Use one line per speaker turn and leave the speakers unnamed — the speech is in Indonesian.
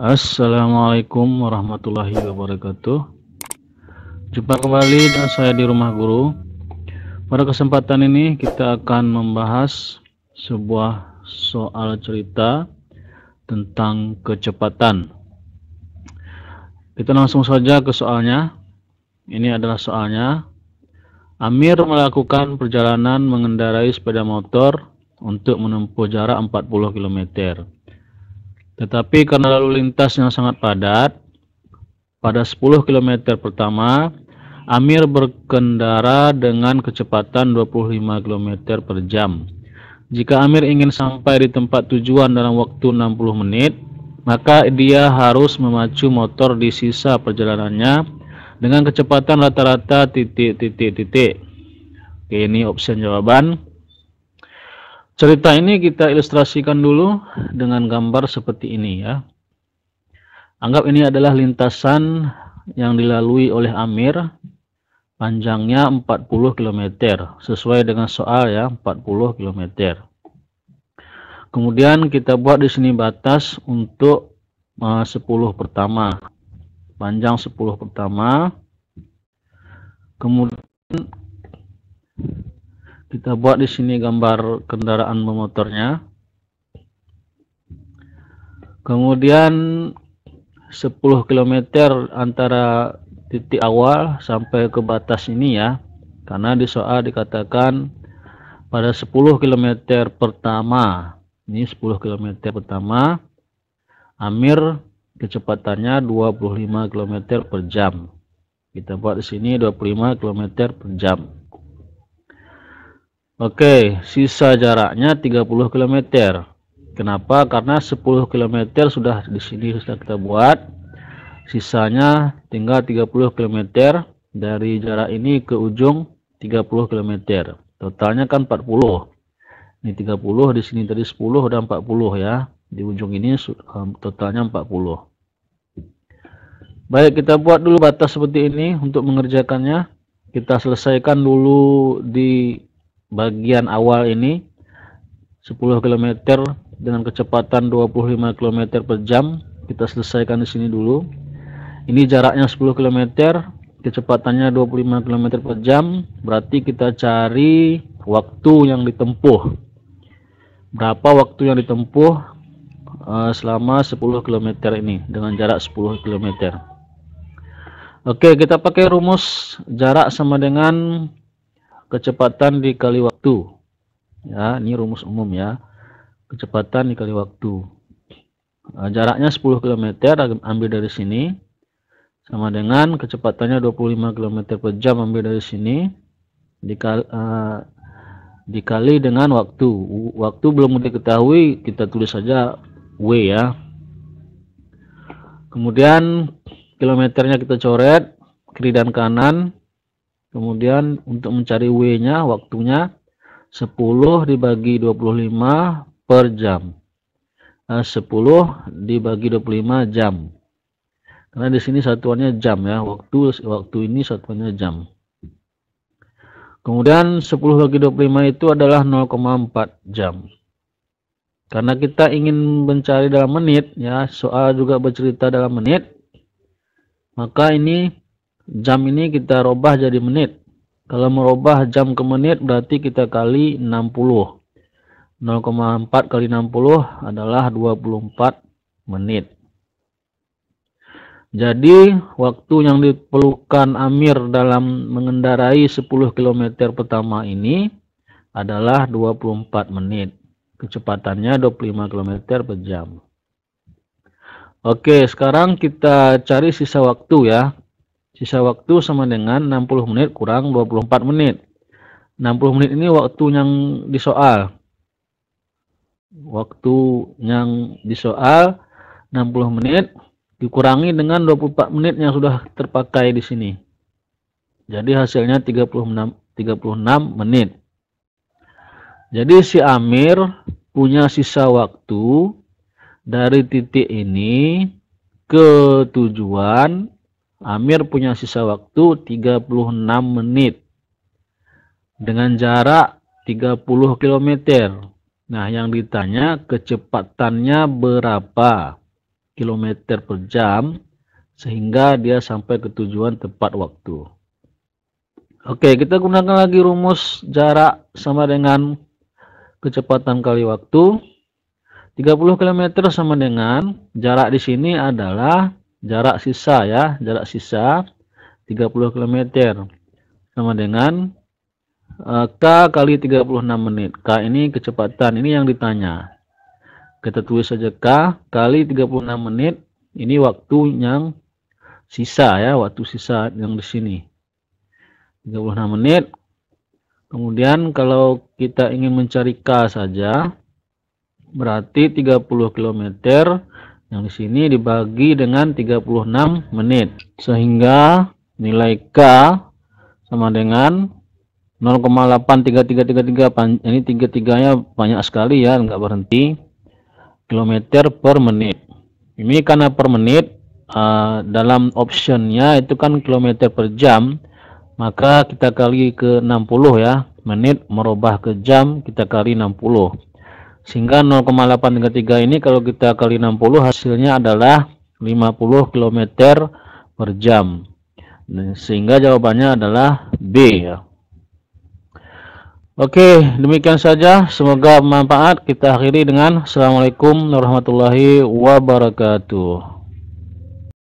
Assalamualaikum warahmatullahi wabarakatuh. Jumpa kembali dengan saya di Rumah Guru. Pada kesempatan ini kita akan membahas sebuah soal cerita tentang kecepatan. Kita langsung saja ke soalnya. Ini adalah soalnya. Amir melakukan perjalanan mengendarai sepeda motor untuk menempuh jarak 40 km. Tetapi karena lalu lintas yang sangat padat, pada 10 km pertama, Amir berkendara dengan kecepatan 25 km per jam. Jika Amir ingin sampai di tempat tujuan dalam waktu 60 menit, maka dia harus memacu motor di sisa perjalanannya dengan kecepatan rata-rata titik-titik-titik. Oke, ini opsi jawaban. Cerita ini kita ilustrasikan dulu dengan gambar seperti ini ya. Anggap ini adalah lintasan yang dilalui oleh Amir panjangnya 40 km sesuai dengan soal ya 40 km. Kemudian kita buat di sini batas untuk eh, sepuluh 10 pertama. Panjang 10 pertama. Kemudian kita buat di sini gambar kendaraan memotornya kemudian 10 km antara titik awal sampai ke batas ini ya karena di soal dikatakan pada 10 km pertama ini 10 km pertama Amir kecepatannya 25 km per jam kita buat di sini 25 km per jam Oke, sisa jaraknya 30 km. Kenapa? Karena 10 km sudah di sini sudah kita buat. Sisanya tinggal 30 km dari jarak ini ke ujung 30 km. Totalnya kan 40. Ini 30, di sini tadi 10 dan 40 ya. Di ujung ini totalnya 40. Baik, kita buat dulu batas seperti ini untuk mengerjakannya. Kita selesaikan dulu di bagian awal ini 10 km dengan kecepatan 25 km per jam kita selesaikan di sini dulu ini jaraknya 10 km kecepatannya 25 km per jam berarti kita cari waktu yang ditempuh berapa waktu yang ditempuh eh, selama 10 km ini dengan jarak 10 km Oke kita pakai rumus jarak sama dengan kecepatan dikali waktu ya ini rumus umum ya kecepatan dikali waktu nah, jaraknya 10 km ambil dari sini sama dengan kecepatannya 25 km per jam ambil dari sini dikali, uh, eh, dikali dengan waktu waktu belum diketahui kita tulis saja W ya kemudian kilometernya kita coret kiri dan kanan Kemudian untuk mencari W-nya waktunya 10 dibagi 25 per jam. 10 eh, dibagi 25 jam. Karena di sini satuannya jam ya, waktu waktu ini satuannya jam. Kemudian 10 bagi 25 itu adalah 0,4 jam. Karena kita ingin mencari dalam menit ya, soal juga bercerita dalam menit, maka ini jam ini kita robah jadi menit. Kalau merubah jam ke menit berarti kita kali 60. 0,4 kali 60 adalah 24 menit. Jadi waktu yang diperlukan Amir dalam mengendarai 10 km pertama ini adalah 24 menit. Kecepatannya 25 km per jam. Oke, sekarang kita cari sisa waktu ya. Sisa waktu sama dengan 60 menit kurang 24 menit. 60 menit ini waktu yang disoal. Waktu yang disoal 60 menit dikurangi dengan 24 menit yang sudah terpakai di sini. Jadi hasilnya 36 36 menit. Jadi si Amir punya sisa waktu dari titik ini ke tujuan Amir punya sisa waktu 36 menit dengan jarak 30 km. Nah, yang ditanya kecepatannya berapa kilometer per jam sehingga dia sampai ke tujuan tepat waktu. Oke, kita gunakan lagi rumus jarak sama dengan kecepatan kali waktu. 30 km sama dengan jarak di sini adalah jarak sisa ya, jarak sisa 30 km sama dengan uh, K kali 36 menit. K ini kecepatan, ini yang ditanya. Kita tulis saja K kali 36 menit, ini waktu yang sisa ya, waktu sisa yang di sini. 36 menit. Kemudian kalau kita ingin mencari K saja, berarti 30 km yang di sini dibagi dengan 36 menit sehingga nilai K sama dengan 0,83333 ini 33 nya banyak sekali ya nggak berhenti kilometer per menit ini karena per menit uh, dalam optionnya itu kan kilometer per jam maka kita kali ke 60 ya menit merubah ke jam kita kali 60 sehingga 0,833 ini kalau kita kali 60 hasilnya adalah 50 km per jam nah, sehingga jawabannya adalah B ya Oke demikian saja semoga bermanfaat kita akhiri dengan Assalamualaikum warahmatullahi wabarakatuh